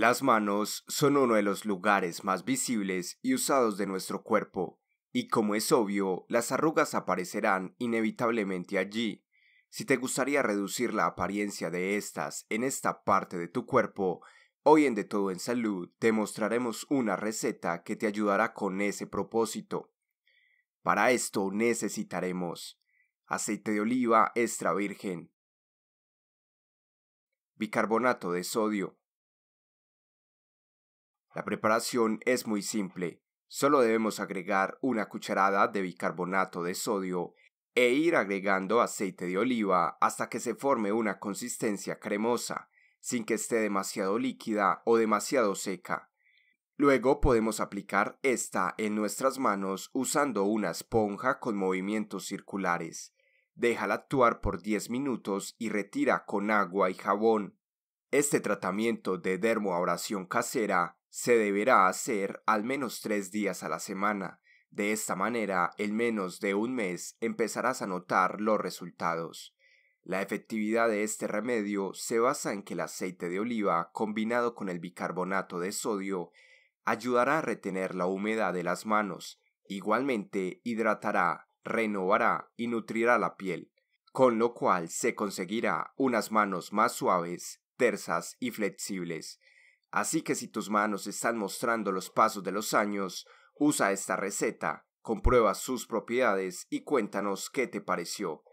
Las manos son uno de los lugares más visibles y usados de nuestro cuerpo, y como es obvio, las arrugas aparecerán inevitablemente allí. Si te gustaría reducir la apariencia de estas en esta parte de tu cuerpo, hoy en De Todo en Salud te mostraremos una receta que te ayudará con ese propósito. Para esto necesitaremos aceite de oliva extra virgen, bicarbonato de sodio, la preparación es muy simple. Solo debemos agregar una cucharada de bicarbonato de sodio e ir agregando aceite de oliva hasta que se forme una consistencia cremosa, sin que esté demasiado líquida o demasiado seca. Luego podemos aplicar esta en nuestras manos usando una esponja con movimientos circulares. Déjala actuar por 10 minutos y retira con agua y jabón. Este tratamiento de dermoabrasión casera se deberá hacer al menos tres días a la semana. De esta manera, en menos de un mes empezarás a notar los resultados. La efectividad de este remedio se basa en que el aceite de oliva combinado con el bicarbonato de sodio ayudará a retener la humedad de las manos, igualmente hidratará, renovará y nutrirá la piel, con lo cual se conseguirá unas manos más suaves, tersas y flexibles, Así que si tus manos están mostrando los pasos de los años, usa esta receta, comprueba sus propiedades y cuéntanos qué te pareció.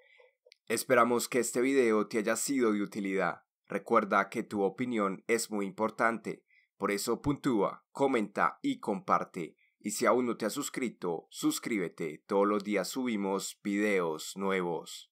Esperamos que este video te haya sido de utilidad. Recuerda que tu opinión es muy importante, por eso puntúa, comenta y comparte. Y si aún no te has suscrito, suscríbete, todos los días subimos videos nuevos.